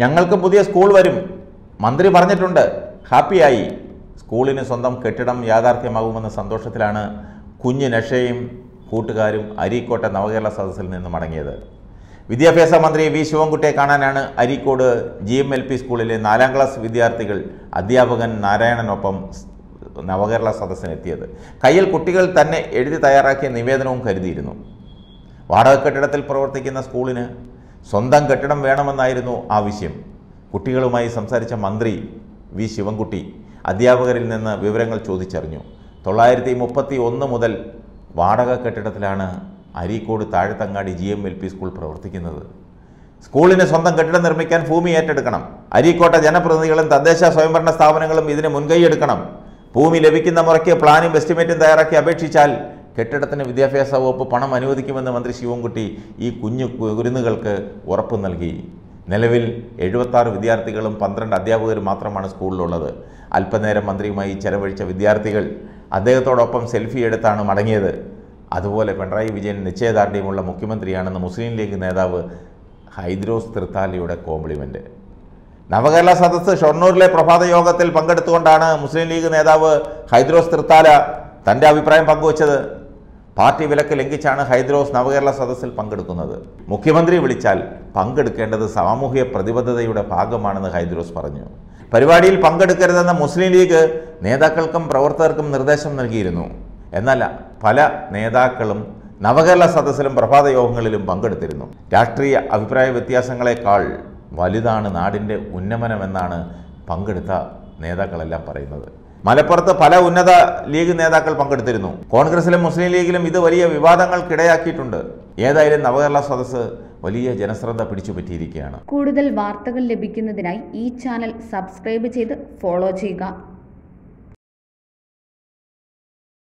ഞങ്ങൾക്ക് പുതിയ സ്കൂൾ വരും മന്ത്രി പറഞ്ഞിട്ടുണ്ട് ഹാപ്പിയായി സ്കൂളിന് സ്വന്തം കെട്ടിടം യാഥാർത്ഥ്യമാകുമെന്ന സന്തോഷത്തിലാണ് കുഞ്ഞ് നഷയും കൂട്ടുകാരും അരീക്കോട്ടെ നവകേരള സദസ്സിൽ നിന്ന് മടങ്ങിയത് വിദ്യാഭ്യാസ മന്ത്രി വി ശിവൻകുട്ടിയെ കാണാനാണ് Areekode G M L P സ്കൂളിലെ നാലാം ക്ലാസ് വിദ്യാർത്ഥികൾ അധ്യാപകൻ നാരായണനൊപ്പം നവകേരള സദസ്സിനെത്തിയത് കയ്യിൽ കുട്ടികൾ തന്നെ എഴുതി തയ്യാറാക്കിയ നിവേദനവും കരുതിയിരുന്നു വാടക കെട്ടിടത്തിൽ പ്രവർത്തിക്കുന്ന സ്കൂളിന് സ്വന്തം കെട്ടിടം വേണമെന്നായിരുന്നു ആവശ്യം കുട്ടികളുമായി സംസാരിച്ച മന്ത്രി വി ശിവൻകുട്ടി അധ്യാപകരിൽ നിന്ന് വിവരങ്ങൾ ചോദിച്ചറിഞ്ഞു തൊള്ളായിരത്തി മുപ്പത്തി ഒന്ന് മുതൽ വാടക കെട്ടിടത്തിലാണ് Areekode Thazhathangadi G M L P school പ്രവർത്തിക്കുന്നത് സ്കൂളിന് സ്വന്തം കെട്ടിടം നിർമ്മിക്കാൻ ഭൂമി ഏറ്റെടുക്കണം അരീക്കോട്ടെ ജനപ്രതിനിധികളും തദ്ദേശ സ്വയംഭരണ സ്ഥാപനങ്ങളും ഇതിന് മുൻകൈയെടുക്കണം ഭൂമി ലഭിക്കുന്ന മുറയ്ക്ക് പ്ലാനും എസ്റ്റിമേറ്റും തയ്യാറാക്കി അപേക്ഷിച്ചാൽ കെട്ടിടത്തിന് വിദ്യാഭ്യാസ വകുപ്പ് പണം അനുവദിക്കുമെന്ന് മന്ത്രി ശിവൻകുട്ടി ഈ കുഞ്ഞു കുരുന്നുകൾക്ക് ഉറപ്പ് നൽകി നിലവിൽ എഴുപത്താറ് വിദ്യാർത്ഥികളും പന്ത്രണ്ട് അധ്യാപകരും മാത്രമാണ് സ്കൂളിലുള്ളത് അല്പനേരം മന്ത്രിയുമായി ചെലവഴിച്ച വിദ്യാർത്ഥികൾ അദ്ദേഹത്തോടൊപ്പം സെൽഫി എടുത്താണ് മടങ്ങിയത് അതുപോലെ പിണറായി വിജയൻ നിശ്ചയദാർഢ്യമുള്ള മുഖ്യമന്ത്രിയാണെന്ന് മുസ്ലിം ലീഗ് നേതാവ് ഹൈദ്രോസ് തൃത്താലിയുടെ കോംപ്ലിമെൻ്റ് നവകേരള സദസ്സ് ഷൊർണൂരിലെ പ്രഭാത യോഗത്തിൽ പങ്കെടുത്തുകൊണ്ടാണ് മുസ്ലിം ലീഗ് നേതാവ് ഹൈദ്രോസ് തൃത്താല തൻ്റെ അഭിപ്രായം പങ്കുവച്ചത് പാർട്ടി വിലക്ക് ലംഘിച്ചാണ് ഹൈദ്രോസ് നവകേരള സദസ്സിൽ പങ്കെടുക്കുന്നത് മുഖ്യമന്ത്രി വിളിച്ചാൽ പങ്കെടുക്കേണ്ടത് സാമൂഹ്യ പ്രതിബദ്ധതയുടെ ഭാഗമാണെന്ന് ഹൈദ്രോസ് പറഞ്ഞു പരിപാടിയിൽ പങ്കെടുക്കരുതെന്ന മുസ്ലിം ലീഗ് നേതാക്കൾക്കും പ്രവർത്തകർക്കും നിർദ്ദേശം നൽകിയിരുന്നു എന്നാൽ പല നേതാക്കളും നവകേരള സദസ്സിലും പ്രഭാത യോഗങ്ങളിലും പങ്കെടുത്തിരുന്നു രാഷ്ട്രീയ അഭിപ്രായ വ്യത്യാസങ്ങളെക്കാൾ വലുതാണ് നാടിൻ്റെ ഉന്നമനമെന്നാണ് പങ്കെടുത്ത നേതാക്കളെല്ലാം പറയുന്നത് മലപ്പുറത്ത് പല ഉന്നത ലീഗ് നേതാക്കൾ പങ്കെടുത്തിരുന്നു കോൺഗ്രസിലും മുസ്ലിം ലീഗിലും ഇത് വലിയ വിവാദങ്ങൾക്കിടയാക്കിയിട്ടുണ്ട് ഏതായാലും നവകേരള സദസ് വലിയ ജനശ്രദ്ധ പിടിച്ചുപറ്റിയിരിക്കുകയാണ് കൂടുതൽ വാർത്തകൾ ലഭിക്കുന്നതിനായി ഈ ചാനൽ സബ്സ്ക്രൈബ് ചെയ്ത് ഫോളോ ചെയ്യുക